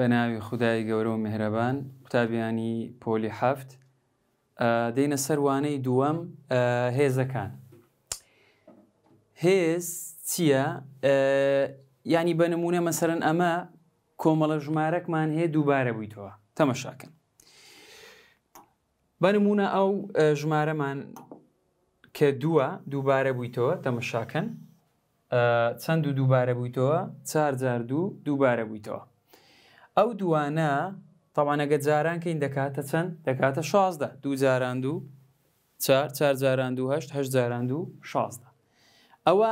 بە ناوی خدای گەورە و مهرەبان قوتابیانی پۆلی حەفت دەینە سەروانەی دووەم هێزەکان هێز چییە ینی بە نمونە مەسەرەن ئەمە کۆمەڵە ژمارەکمان هەیە دووبارە بوویتەوە تەمەشاکن بە نمونە ئەو ژمارەمان کە دووە دووبارە بوویتەوە تەمەشاکەن چەند و دووبارە بوویتەوە 4 دوو دووبارە بوویتەوە ئەو دوانە تەوانەگە جاران کەین دەکاتە چەند دەکاتە شازدە دوو جاران دوو چار چار جاران دوهشت هەشت جاران دوو شازدە ئەوە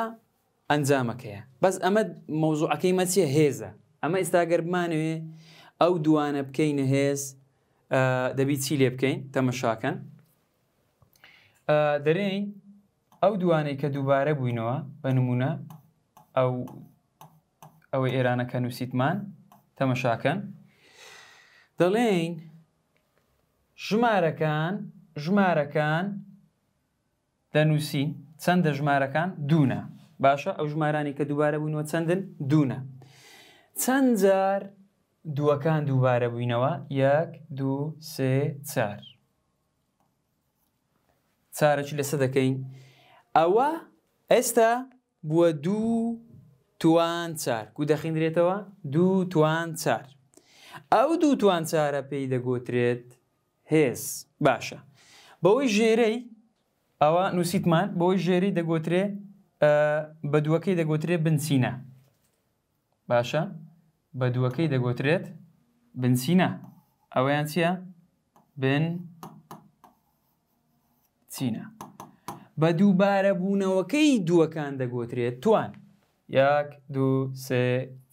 ئەنجامەکەیە بەس ئەمە مۆزوعەکەی مەچیە هێزە ئەمە ئێستاگەرمانوێ ئەو دوانە بکەینە هێز دەبی چی لێ بکەین تەمەشاکەن دەرین ئەو دوانەی کە دووبارە بووینەوە بە نمونە ئەو ئەوەی ئێرانەکە نووسیتمان تەمەشاکەن دەڵێین ژمارەکان ژمارەکان دەنووسین چەندە ژمارەکان دوونە باشە ئەو ژمارانی کە دووبارە بوونەوە چەندن دوونە چەند جار دووەکان دووبارە بووینەوە یەک دو سێ چار چارەکی لەسە دەکەین ئەوە ئێستا بووە دوو توان چار و دەخیندرێتەوە دوو توان چار ئەو دوو توان چارە پێی دەگوترێت هێز باشە بەوەی ژێرەی ئەوە نووسیتمان بۆی ژێری دەگوترێ بە دووەکەی دەگوترێ بنچینە باشە بە دووەکەی دەگوترێت بنچینە ئەوەیان چییە بن چینە بە دووبارە بوونەوەکەی دووەکان دەگوترێت توان یەک دو سێ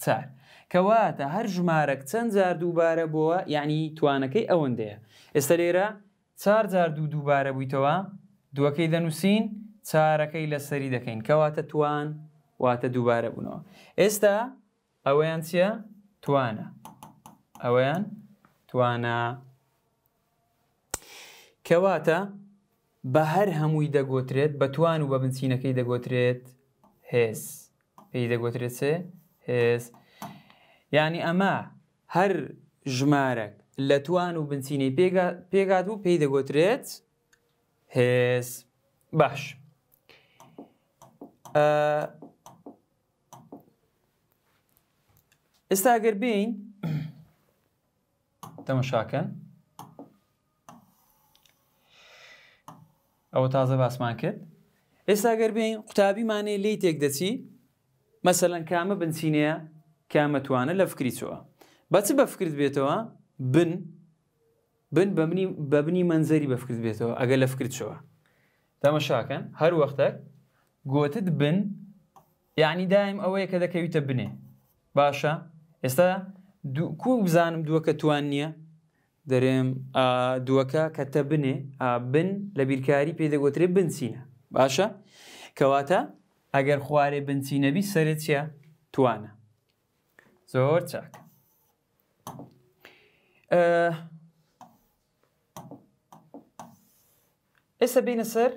چار کەواتە هەر ژمارەك چەند جار دووبارە بووە یعنی توانەکەی ئەوەندەیە ئێستا لێرە چار جار دوو دووبارە بوویتەوە دووەکەی دەنووسین چارەکەی لەسەری دەکەین کەواتە توان واتە دووبارە بوونەوە ئێستا ئەوەیان چییە توانە ئەوەیان توانە کەواتە بە هەر هەمووی دەگۆترێت بە توان و بە بنچینەکەی دەگۆترێت هێز. پێی دەگوترێت سێ هێز ینی ئەمە هەر ژمارەك لە توان و بنچینەی پێگات بوو پێی دەگوترێت هێز باش ئێستا گەر بین تەمەشاکەن ئەوە تازە باسمان کرد ئێستا گەر بین قوتابیمانەی لی تێک دەچی مەسەەن کامە بنچینەیە کامەتوانە لە فکری چوە بەچ بەفکرد بێتەوە بن بن بە بنی منزەری بەفکرد بێتەوە ئەگە لە فکرد شەوە تەمەشاکەن هەر وەختە گوتت بن یعنی دایم ئەوەیە کە دەکەویتە بنێ باشە ئێستا کو بزانم دووەکە توان نییە دەرێم دووەکە کەتە بنێ بن لە بیرکاری پێدەگوترێ بنچینە باشە کەواتە ئەگەر خوارێ بنچینەبی سەرێت چیە توانە زۆر چاک ئێستا بینە سەر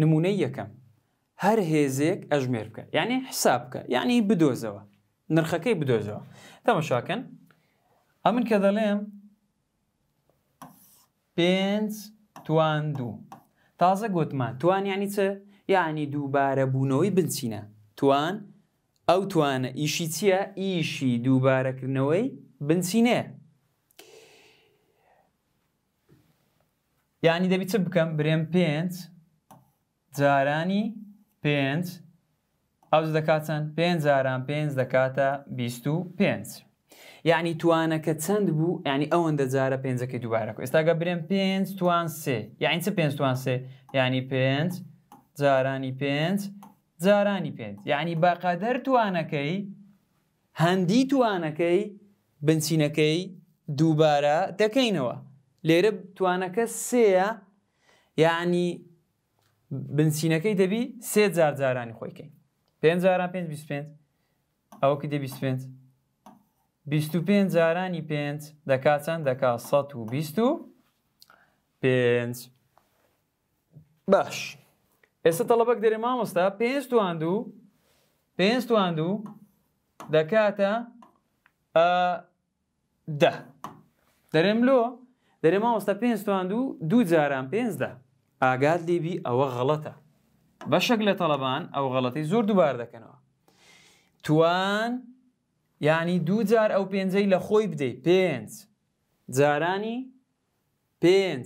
نمونەی یەکەم هەر هێزێک ئەژمێر بکە یعنی حساب بکە یعنی بدۆزەوە نرخەکەی بدۆزەوە تەمەشاکەن ئەمن کە دەڵێم پێنج توان دوو تازە گوتمان توانیانی چە یعنی دووبارە بوونەوەی بنچینە توان ئەو توانە ئیشی چییە ئیشی دووبارەکردنەوەی بنچینەیە یعنی دەبی چ بکەم برێم پێنج جارانی پێنج ئەو دەکاتەن پێنج جاران پێنج دەکاتە 25. یعنی توانەکە چەند بوو ینی ئەوەندە جارە پێنجەکەی دووبارەکە ئێستاگە برێن پێنج توان سێ یعنی چ پێنج توان سێ ینی پێنج جارانی پێنج جارانی پێنج یعنی باقادر توانەکەی هەندی توانەکەی بنچینەکەی دووبارە دەکەینەوە لێرە توانەکە سەیە یعنی بنچینەکەی دەبی سێ جار جارانی خۆیکەین پێ جاران پێ 25 ئەوکە دەبی 25 25 جارانی پێنج دەکات چەند دەکا 125 باش ئێستا تەڵەبەک دەرێ مامۆستا پێنج توان دوو پێنج توان دوو دەکاتە ده دەرێم لۆ دەرێ مامۆستا پێنج توان دوو دوو جاران پێنجدا ئاگات لێبی ئەوە غەڵەتە بەشێک لە تەڵەبان ئەو غەڵەتی زۆر دووبار دەکەنەوە توان یعنی دوو جار ئەو پێنجەی لە خۆی بدەیت پێنج جارانی پێنج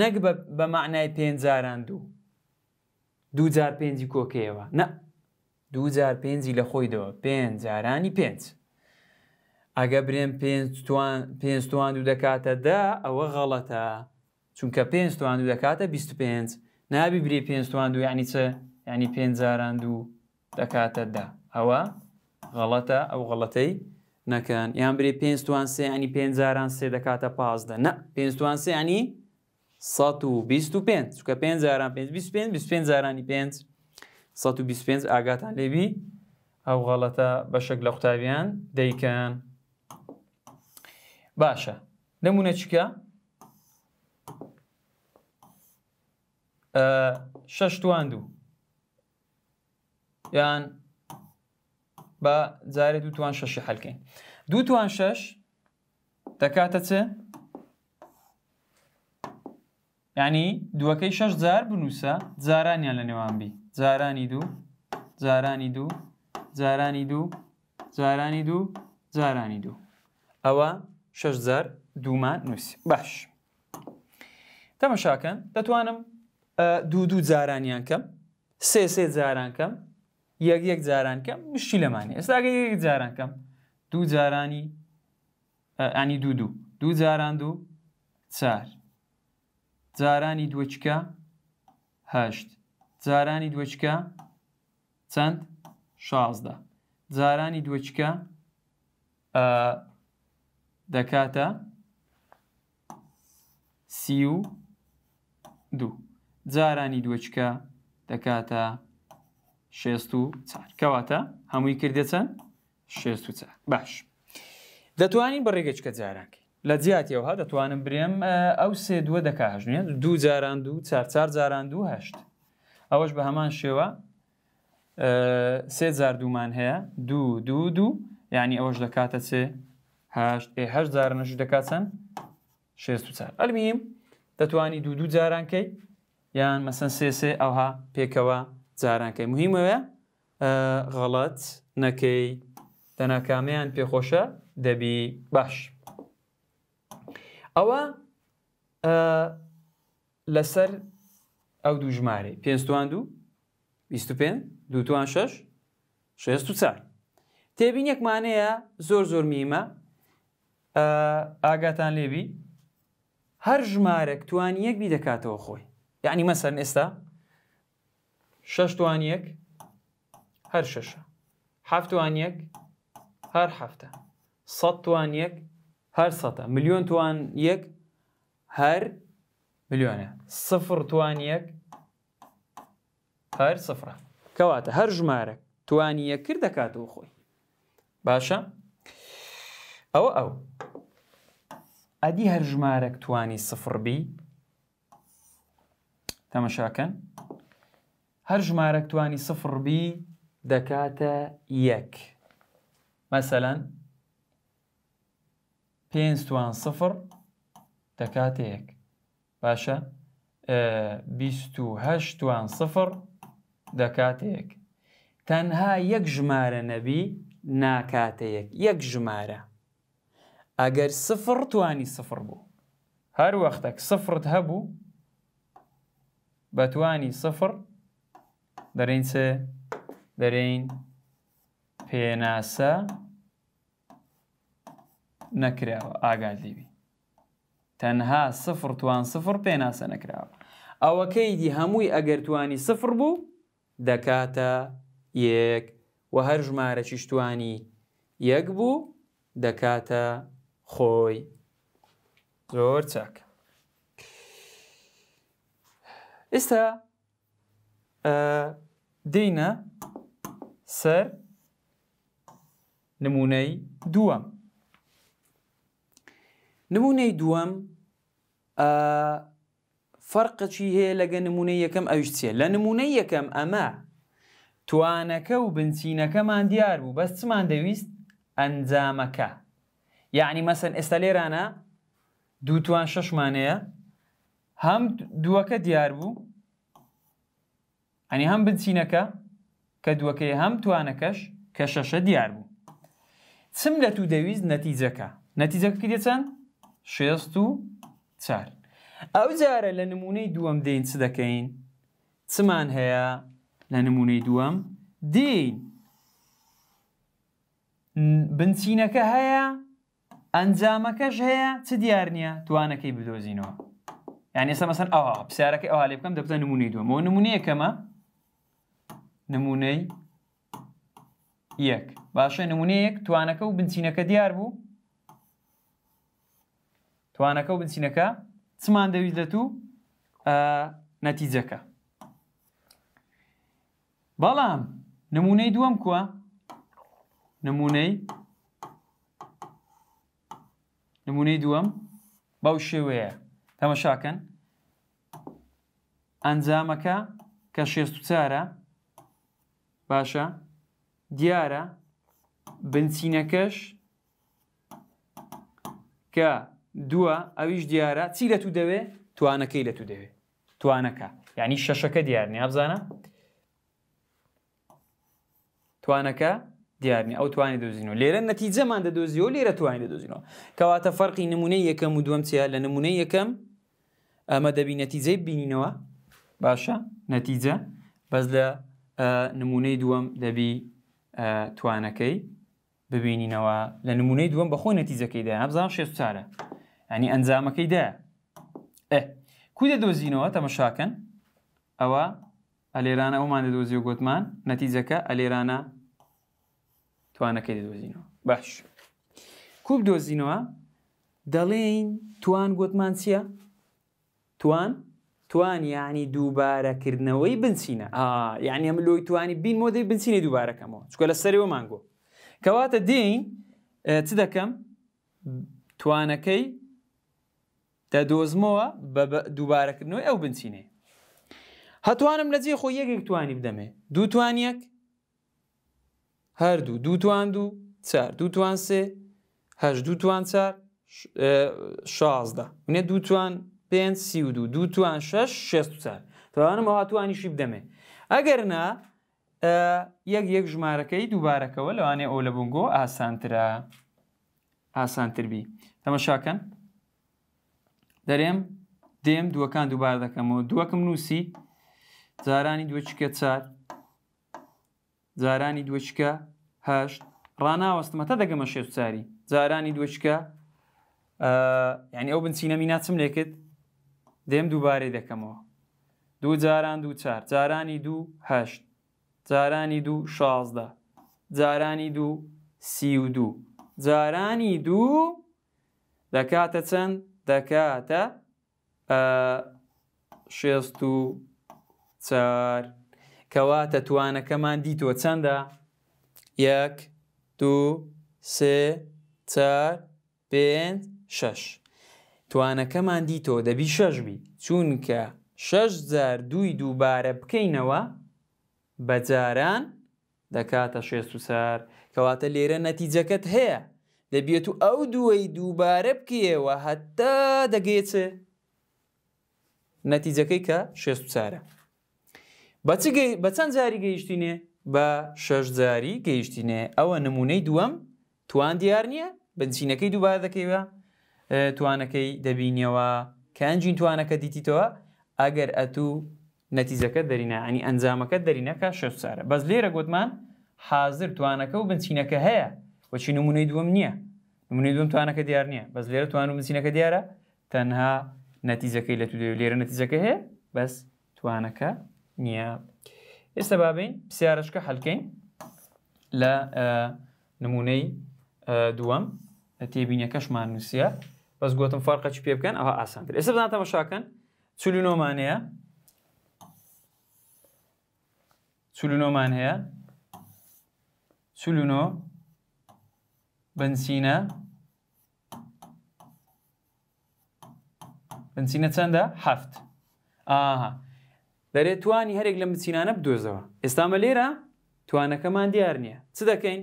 نەک بە معنای پێنج جاران دوو دوو جار پێنجی کۆکەوە نە دوو جار پێنجی لە خۆیدەوە پێنج جارانی پێنج ئەگە برێن پێنجتوان دوو دەکاتە دا ئەوە غەڵەتە چونکە پێنجتوان دوو دەکاتە 25 نابی برێ پێنجتوان دوو یعنی چە ینی پێنج جاران دوو دەکاتە دا ئەوە غەڵەتە ئەو غەڵەتەی نەکەن یان برێ پێنجوان سێ ینی پێنجاران سێ دەکاتە پازدە نە پێنجوان سێ ینی 125 چکە 5زاران 25زارانی 5 125 ئاگاتان لێبی ئەو غەڵەتە بەشک لە قوتابیان دەیکەن باشە نمونە چکە شەشتوان دوو یان بە جارێ دووتوان شەشی حلکەین دووتوان شەش دەکاتە چ ینی دووەکەی شەش جار بنووسە جارانیان لە نێوانبی جارانی دوو جارانی دوو جارانی دوو جارانی دوو جارانی دوو ئەوە شەش جار دوومان نووسی باش تەمەشاکەن دەتوانم دوو دوو جارانیان کەم سێ سێ جاران کەم یەک یەک جارانکەم مشتی لەمانی ئێستاگە یەک جارانکەم دوو جارانی ئەنی دوو دوو دوو جاران دوو چار جارانی دوچکە هەشت جارانی دوچکە چەند شازدە جارانی دوچکە دەکاتە سی و دوو جارانی دوچکە دەکاتە شێست و چار کەواتە هەمووی کردێ چەند شێست و چار باش دەتوانین بە ڕێگەچکە جارانکە لە جیاتیەوەها دەتوانم برێم ئەو سێ دووە دەکهژنێن دوو جاران و چارچار جاران و هەشت ئەوەش بە هەمان شێوە سێ زار دوومان هەیە دوو دوو دوو یعنی ئەوەش دەکاتە سێهه زارنەش دەکاتەن ش چار ئەلمیم دەتوانی دوو دوو جارانکەی یان مەسەن سێ سێ ئەوها پێکەوە جارانکەی مهمەوە غەڵەت نەکەی تەناکامیان پێخۆشە دەبی باش. ئەوە لەسەر ئەو دوو ژمارە پێستوان دوو 25 دوتوان شش 6 چار تێبین یەکمانەیە زۆر زۆر میمە ئاگاتان لێبی هەر ژمارە توان یەکبی دەکاتەوە خۆی یعنی مەسەر ئێستا شەشتوان یەک هەر شەشە هەفتوان یەک هەر هەفتە سە توان یەک هەر سەە میلیۆن توان یەک هەر میلیۆنە سفر توان یەک هەر سفرە کەواتە هەر ژمارەك توانی یەکر دەکاتەوە خۆی باشە ئەوە ئەو ئەدی هەر ژمارەك توانی سفربی تەمەشاکەن هەر ژمارە توانی سفربی دەکاتە یەک مەسەەن پێ توان سفر دەکاتە یەک باشە ه توان سفر دەکاتە یەک تەنها یەک ژمارە نەبی ناکاتە یەک یەک ژمارە ئەگەر سفر توانی سفر بوو هەر وەختێک سفرت هەبوو بەتوانی سفر دەرەین چێ دەرەین پێناسە نەکراوە ئاگادیبی تەنها سفر توان سفر پێناسە نەکراوە ئەوەکەیدی هەمووی ئەگەر توانی سفر بوو دەکاتە یەک و هەر ژمارە چیشتوانی یەک بوو دەکاتە خۆی زۆر چاکە ئێستا دێینە سەر نمونەی دووەم نمونەی دووەم فەرقەچی هەیە لەگە نمونەی یەکەم ئەوش چیە لە نمونەی یەکەم ئەمە توانەکە و بنچینەکەمان دیار بوو بەستمان دەویست ئەنجامەکە یعنی مەسن ئێستا لێرانە دووتوان شەشمانەیە هەم دووەکە دیار بوو ئەنی هەم بنچینەکە کە دووەکەی هەم توانەکەش کە شەشە دیار بوو چم لە تو دەویست نەتیجەکە نەتیجەکە دێچەند شێست و چار ئەو جارە لە نمونەی دووەم دێن چ دەکەین چمان هەیە لە نمونەی دووەم دین بنچینەکە هەیە ئەنجامەکەش هەیە چ دیار نییە توانەکەی بدۆزینەوە یان ئێستا مەسەر ئەوە پرسیارەکە ئەوە لێ بکەم دەبتە نمونەی دووەمەوە نمونەیەکەمە نمونەی یەک باشە نمونەیەک توانەکە و بنچینەکە دیار بوو توانەکە و بنچینەکە چمان دەویست لە تو نەتیجەکە بەڵام نمونەی دووەم کووە نمونەی نمونەی دووەم بەو شێوەیە تەمەشاکەن ئەنجامەکە کە شێست و چارە باشە دیارە بنچینەکەش کە دووە ئەویش دیارە چی لە تو دەوێ توانەکەی لە تو دەوێ توانەکە یعنی شەشەکە دیارنی ئابزانە توانەکە دیارنی ئەو توانانی دۆزینەوە لێرە نەتیجەمان دەدۆزیەوە لێرە توانانی دەدۆزینەوە کەواتە فەرقی نمونەی یەکەم و دووەم چیا لە نمونەی یەکەم ئەمە دەبی نەتیجەی بینینەوە باشە نەتیجە بەس لە نمونەی دووەم دەبی توانەکەی ببینینەوە لە نمونەی دووەم بەخۆ نەتیزەکەیدا هەبزان شێ چارە ئەنی ئەنجامەکەیدا کوی دەدۆزینەوە تەمەشاکەن ئەوە ئەلێرانە ئەومان دەدۆزی و گوتمان نەتیجەکە ئەلێرانە توانەکەی دەدۆزینەوە باش کوب دۆزینەوە دەڵێین توان گوتمان چییە؟ توان توان یعنی دووبارەکردنەوەی بنچینە یعنی ئەم لۆی توانی بین مۆدەی بنچینی دووبارەکەمەوە چکە لە سەرەوە مانگۆ کەواتە دین چ دەکەم توانەکەی دەدۆزمەوە بە دووبارەکردنەوەی ئەو بنچینێ هەتوانم لە جێ خۆ یەکێک توانی بدەمێ دوو توانیەک هەردوو دوو توان دوو چار دوو توان سێ هەش دوو توان چار شازدا منێ دوو توان پێ سی و دو دو توان شش شێست چار تەوانم ئەوە توانیشی بدەمێ ئەگەر نا یەک یەک ژمارەکەی دووبارەکەەوە لەوانێ ئەو لە بنگۆ ئاسانترە ئاسانتربی تەمەشاکەن دەرێم دێم دووەکان دووبار دەکەمەوە دووەکەم نووسی جارانی دوچکە چار جارانی دوچکە هەشت ڕناوەستمەتە دەگەمە شێ چاری جارانی دوچکە ینی ئەو بنچینەمی ناچم لێکرد دێم دووبارەی دەکەمەوە دوو جاران دوو چار جارانی دوو هەشت جارانی دوو شازدە جارانی دوو سی و دوو جارانی دوو دەکاتە چەند دەکاتە شێست و چار کەواتە توانەکەمان دیتوە چەندە یەک دوو سێ چار پێنج شەش توانەکەمان دیتۆ دەبی شەشبی چونکە شەشزار دوی دووبارە بکەینەوە بە جاران دەکاتە شێست و سار کەواتە لێرە نەتیجەکەت هەیە دەبێت و ئەو دوی دووبارە بکەوە هەتا دەگێتێ نەتیجەکەی کە شێست و سارە بە چەند جاری گەیشتینێ بە شەش جاری گەیشتینێ ئەوە نمونەی دووەم توان دیار نییە بنچینەکەی دووبارە دەکەیوە توانەکەی دەبینیەوە کەنجین توانەکە دیتیتەوە ئەگەر ئەتوو نەتیزەکە دەرینە ئەنی ئەنجامەکە دەرینەکە شسارە بەس لێرە گوتمان حاضر توانەکە و بنچینەکە هەیە وەچی نمونەی دووەم نییە نمونەی دوم توانەکە دیار نییە بەس لێرە توان و بنچینەکە دیارە تەنها نەتیزەکەی لە تو لێرە نەتیزەکە هەیە بەس توانەکە نییە ئێستا بابین پرسیارشکە هەلکەین لە نمونەی دووەم تێبینەکەشمان نووسە بەس گوتم فارقە چی پێ بکەن ئەوە ئاسانتر ئێستا بزان تەمەشاکەن چولونۆمان هەیە چولونۆمان هەیە چولونۆ بنسینە بنسینە چەندە هەفت ئاها دەرێت توانی هەرێک لە بچینانە بدۆزەوە ئێستامە لێرە توانەکەمان دیار نییە چ دەکەین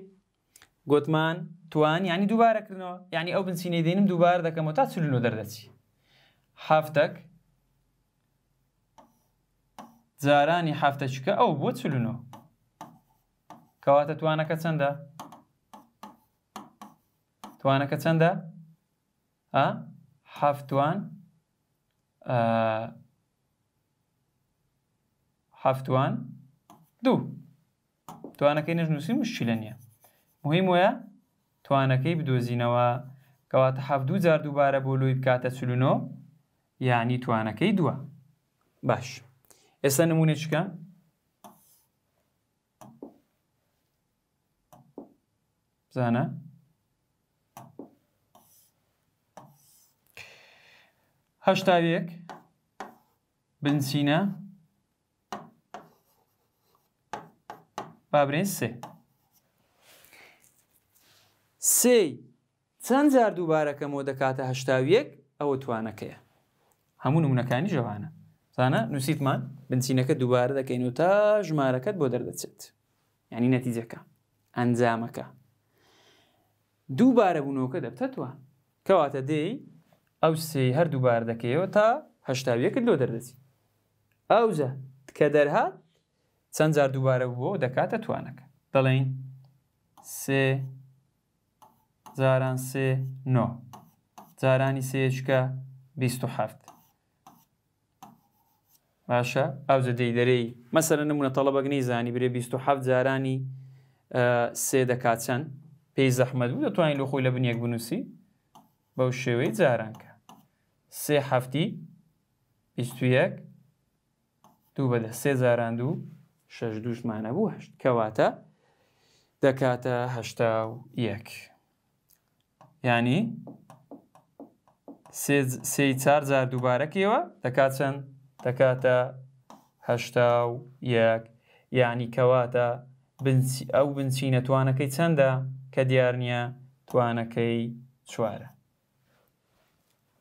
گوتمان توان ینی دووبارەکردنەوە ینی ئەو بنسینەی دێنم دووبار دەکەمەوە تا چلو دەردەچی هەفتەك جارانی هەفتە چکە ئەو بۆ چلوونەوە کەواتە توانەکە چەندە توانەکە چەندە هەفتوان هەفتوان دوو توانەکەی نەژنووسی مشکلە نییە مهم وە توانەکەی بدۆزینەوە کەواتە حەف دوو جار دووبارە بۆ لۆی بکاتە سلوونۆ یانی توانەکەی دووە باش ئێستا نمونە چکە بزانە هەشتاوێک بنچینە بابرێن سێ سی چەند جار دووبارەکەمەوە دەکاتە هەشتاویەک ئەوە توانەکەیە هەموو نمونونەکانی جوانە زانە نووسیتمان بنچینەکە دووبارە دەکەین و تا ژمارەکەت بۆ دەردەچێت ینی نەتیجەکە ئەنجامەکە دووبارە بوونەوەکە دەبتەوە کەواتە دێی ئەو سێ هەر دووبار دەکەیەوە تا هەشتاویەکت لۆ دەردەچی ئەوزە کە دەرهات چەند جار دووبارە بووە دەکاتە توانەکە دەڵێن سێ جاران سێ نۆ جارانی سێچکە 27 باشە ئەو جدەی دەرەی مەسەر نمونە تەڵەبەگنی زانی برێ 27 جارانی سێ دەکات چەند پێی زەحمەد بوو دەتوانین لە خۆی لە بنیەک بنووسی بەو شێوەی جارانکە سێ هەفتی 21 دوو بەدە سێ زاران دوو شەش دووشمانە بوو هەشت کەواتە دەکاتە هەشتا و یەک. ینی سێ چار جار دووبارەکەوە دەکات چەند دەکاتەهشتا و یەک ینی کەواتە ئەو بنچینە توانەکەی چەندە کە دیار نییە توانەکەی چوارە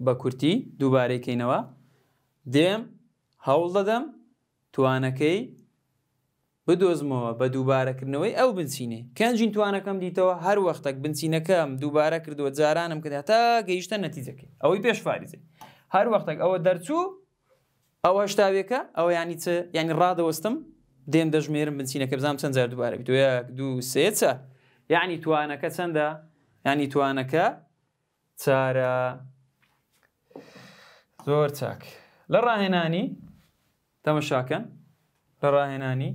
بە کورتی دووبارەکەینەوە دێم هەوڵ دەدەم توانەکەی بدۆزمەوە بە دووبارەکردنەوەی ئەو بنچینێ کەنجین توانەکەم دیتەوە هەر وەختێک بنچینەکەم دووبارە کردووە جارانم کرد تا گەیشتە نەتیجەکەی ئەوەی پێش فاریزێ هەر وەختێک ئەوە دەرچوو ئەو هەشتاوێکە ئەو ینی چ ینی ڕادەوەستم دێن دەژمێرم بنچینەکە بزانام چەند جار دووبارە بیت یەک دوو سێچە یعنی توانەکە چەندە ینی توانەکە چارە زۆر چاک لە ڕاهێنانی تەمەشاکەن لە ڕاهێنانی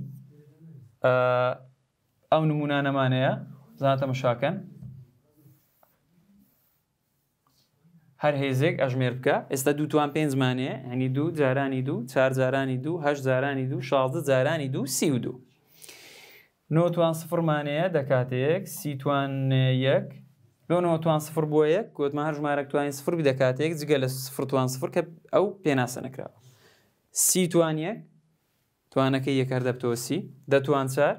ئەو نمونانەمانەیە زاناتە مشاکەن هەر هێزێک ئەژمێر بکە ئێستا دووان پێنج زمانەیە هەنی دوو جارانی دوو چار جارانی دوو هەش جارانی دوو شازدە جارانی دوو سی و دوو نۆتوان سفرمانەیە دەکاتەیەک سیتوان یەک لۆنەوەتوان سفر بۆ یەک گوتمان هەر ژمارە توانین سفر بدەکاتێک جگە لە سفرتوان سفر کە ئەو پێناسە نەکراوە سیتوان یەک توانەکەی یەکار دەبتۆسی دەتوان چار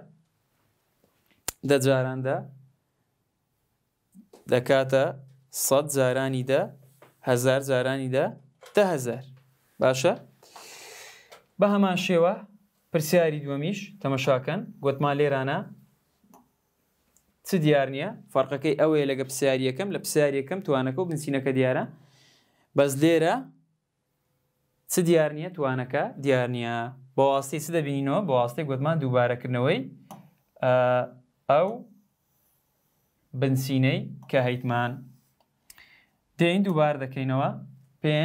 دەجاراندا دەکاتە سەد جارانی دە هزار جارانی دە دههزار باشە بە هەمان شێوە پرسیاری دووەمیش تەمەشاکەن گوتمان لێرانە چ دیار نییە فەرقەکەی ئەوەیە لەگە پرسیاریەکەم لە پرسیاریەکەم توانەکە و بنچینەکە دیارە بەس لێرە چ دیار نییە توانەکە دیار نییە بۆ ئاستی س دەبینینەوە بۆ ئاستی گوتمان دووبارەکردنەوەی ئەو بنسینەی کە هەیتمان دین دووبار دەکەینەوە پێ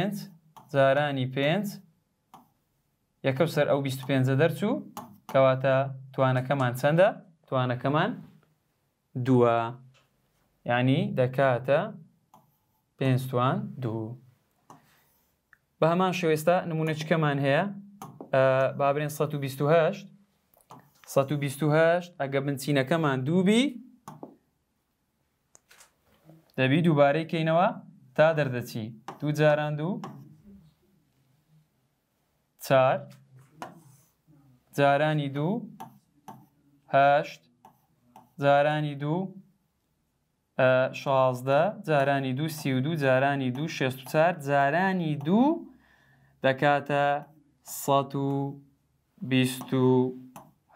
جارانی پێ یەکەب سەر ئەو 25 دەرچوو کەواتە توانەکەمان چەندە توانەکەمان دووە ینی دەکاتە پێ توان دوو بە هەمان شوێستا نمونە چکەمان هەیە بابرێن 1920 1920 ئەگە بنچینەکەمان دووبی دەبی دووبارەی کەینەوە تا دەردەچی دوو جاران دوو چار جارانی دوو هەشت جارانی دوو شازدە جارانی دوو سی و دوو جارانی دوو شێ چار جارانی دوو دەکاتە سەد و بیست و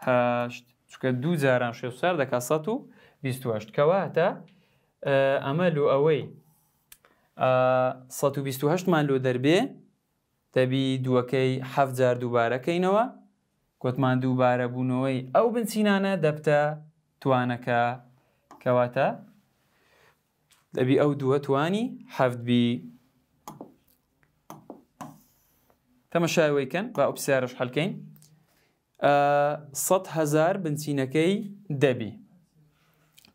هەشت چکە دوو جاران شێوسار دەکا سەد و بیست کەواتە ئەمە لو ئەوەی 1920مان لۆ دەربێ دەبی دووەکەی هەفت جار دووبارەکەینەوە گوتمان دووبارە بوونەوەی ئەو بنچینانە دەبتە توانەکە کەواتە دەبی ئەو دووە توانی هەفتبی با بە ئۆپسیارش هەلکەین صد هزار بنچینەکەی دەبی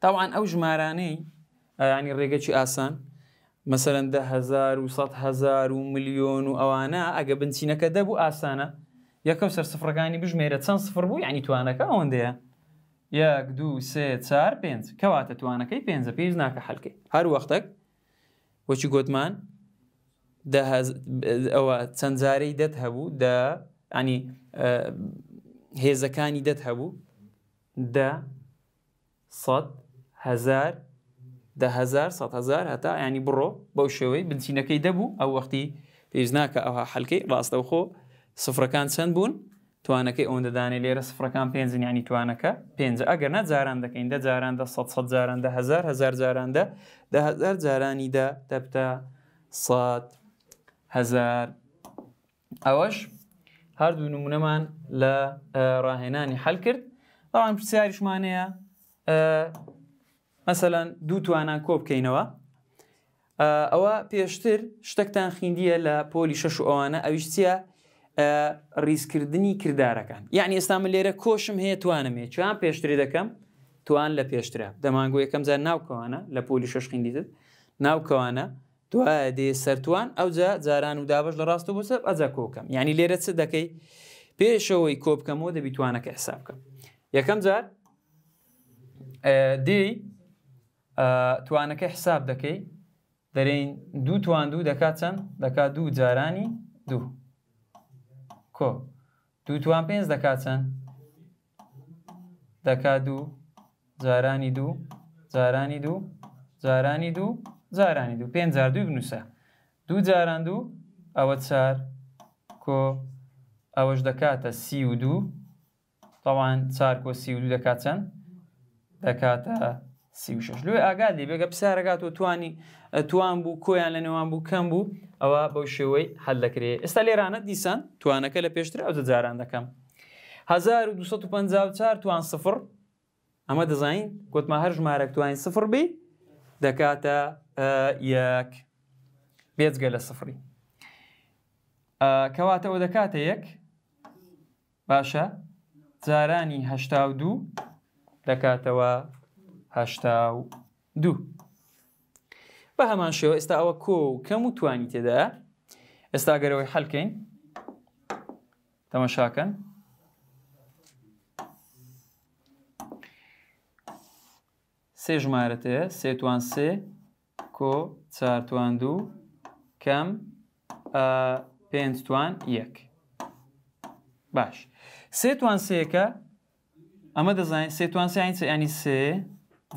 تاوان ئەو ژمارانەی ینی ڕێگەکی اسان مثلا ده هزار وصد صد هزار و میلیۆن و ئەوانە ئەگە بنچینەکە دەبوو ئاسانە صفر كاني بجميرة بژمێرە صفر بو يعني توانك توانەکە ئەوەندەیە یەک دو سێ چار پێنج کەواتە توانەکەی پێنجە پێنج ناکە هەلکەی هەرو وەختێک وەچی گوتمان ئەوە چەند جارەی دەت هەبوو دە ئەنی هێزەکانی دەت هەبوو دە سەد هزار دههزار هزار هەتا ینی بڕۆ بەو شێوەی بنچینەکەی دەبوو ئەو وەختی پێویستناکە ئەوها حلکەی ڕاستەوخۆ سفرەکان چەند بوون توانەکەی ئەوەن دەدانێت لێرە سفرەکان پێنجنیانی توانەکە پێنج ئەگەر نە جاران دەکەین دە جاراندە 100 جاراندە هزار هزار جاراندە دههزار جارانی دا دەبتە سات هزار ئەوەش هەردوو نمونەمان لە ڕاهێنانی هەل کرد ئەوان پرسیاریشمانەیە مەسەەن دوو توانان کۆ بکەینەوە ئەوە پێشتر شتێکتان خیندیە لە پۆلی شەش ئەوانە ئەویش چیە ڕیزکردنی کردارەکان یعنی ئێستا من لێرە کۆشم هەیە توانمێ چیان پێشتری دەکەم توان لە پێشترە دەمانگو یەکەم زار ناوکەوانە لە پۆلی شەش خیندیت ناوکەوانە دوایە دێ سەرتوان ئەوجا جاران و دابش لە ڕاستە بۆ سەر ئەجا کۆکەم ینی لێرە چ دەکەی پێشەوەی کۆبکەمەوە دەبیتوانەکە حساب بکەم یەکەم جار دی توانەکە حساب دەکەی دەرەین دوو توان دوو دەکات چەند دەکات دوو جارانی دوو کۆ دوو توان پێنج دەکات چەند دەکات دوو جارانی دوو جارانی دوو جارانی دوو جارانی دوو پێ جار دوو بنووسە دوو جاران دوو ئەوە چار کۆ ئەوەش دەکاتە سی و دوو تاوان چار کۆ سی و دوو دەکات چەند دەکاتە سی و شش لێ ئاگات لێ بێگە پسارەگات و توانی توان بوو کۆیان لە نێوان بوو کەم بوو ئەوە بەو شێوەی هەل دەکرێت ئێستا لێرانە دیسان توانەکە لە پێشتر ئەو جاران دەکەم 1254 توان سفر ئەمە دەزین گوتما هەر ژمارە توانین سفر بی دەکاتە یەک بێزگە لە سفری کەواتەوە دەکاتە یەک باشە جارانی هەشتا و دوو دەکاتەوە هەشتا و دوو بە هەمان شێوە ئێستا ئەوە کۆ و کەم و توانی تێدا ئێستا گەرەوەی حەلکەین تەمەشاکەن سێ ژمارەت هەیە سێتوان سێ کۆ چارتوان دوو کەم پێنجتوان یەک باش سێتوان سێەکە ئەمە دەزانین سێتوان سێ ینی سێ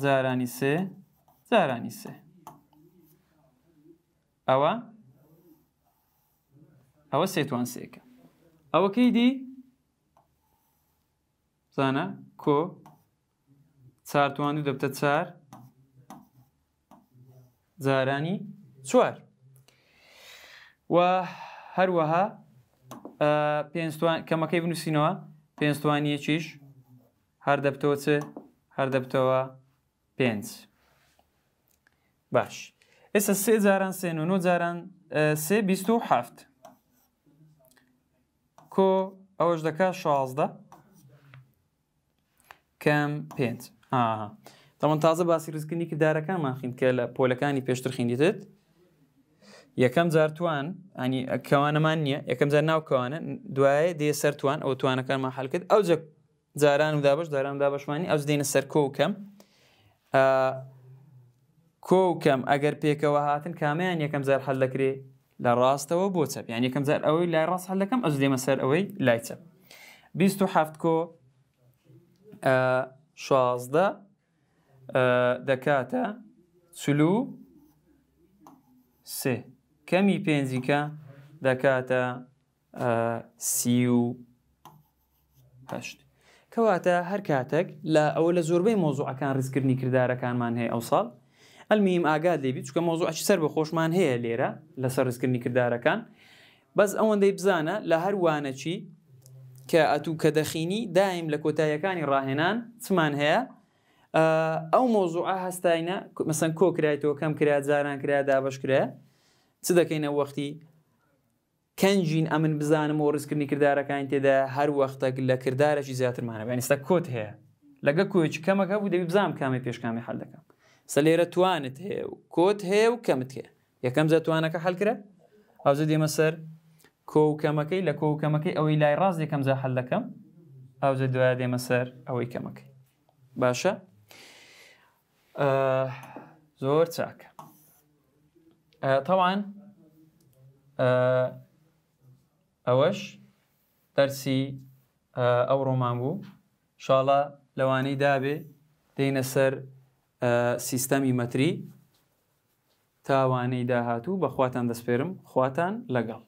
جارانی سێ جارانی سێ ئەوە ئەوە سێتوان سێەکە ئەوەکەی دی زانە کۆ چارتوانی دەبتە چار جارانی چوار و هەروەها کەمەکەی بنووسینەوە پێنجوانیەکیش هەر دەبتەوە چ هەر دەبتەوە پێنج باش ئێستا سێ جاران سێن و نۆ جاران سێ بیست و هەفت کۆ ئەوەش دەکات شازدە کەم پێنج تەمەەن تازە باسی ڕزکردنی کردارەکانمان خین کە لە پۆلەکانی پێشتر خیندیتت یەکەم جارتوان ئەنی کەوانەمان نییە یەکەم جار ناوکەوانە دوایە دێ سەرتوان ئەو توانەکانمان حلکرد ئەو جاران و دابش داران دابشمانی ئەو دێنە سەر کۆکەم کۆکەم ئەگەر پێکەوە هاتن کامیان یەکەم زار هەل دەکرێ لە ڕاستەوە بۆ چەپ یان یەکەم زار ئەوەی لای ڕاست هەل دەکەم ئەس دێمە سەر ئەوەی لای چەپ 27 کۆ شازدە دەکاتە سلو سێ کەمی پێنجیکە دەکاتە سی و هەشت کەواتە هەر کاتێک لە ئەوە لە زۆربەی مۆزوعەکان ڕزکردنی کردارەکانمان هەیە ئەو ساڵ ئەلمیم ئاگاد لێبی چکە مۆزوعی سەر بە خۆشمان هەیە لێرە لەسەر ڕزکردنی کردارەکان بەس ئەوەندەی بزانە لە هەروانەچی کە ئەتوو کە دەخینی دایم لە کۆتاییەکانی ڕاهێنان چمان هەیە ئەو مۆزوع هەستاینە مەسەن کۆ کرایەوە کەم کرا جاران کرا دابش کرێ چ دەکەینە وەختی کەنجین ئەمن بزانم و ڕستکردنی کردارەکانی تێدا هەر وەختەك لە کردارەی زیاترمانە بەنیستا کۆت هەیە لەگە کۆچ کەمەکە بوو دەبی بزانام کامی پێشکامی حل دەکەم سەلێرە توانت هەیە و کۆت هەیە و کەمت هەیە یەکەم زە توانەکە هەلکرە ئەوزە دێمە سەر کۆکەمەکەی لە کۆکەمەکەی ئەوەی لای ڕازی کەمزە حل دەکەم ئاوزە دوای دێمە سەر ئەوەی کەمەکەی باشە زۆر چاکە تەوان ئەوەش دەرسی ئەو ڕۆمان بوو شڵە لەوانەی دابێ دەینە سەر سیستەمی مەتری تاوانەی داهاتوو بەخواتان دەسپێرم خواتان لەگەڵ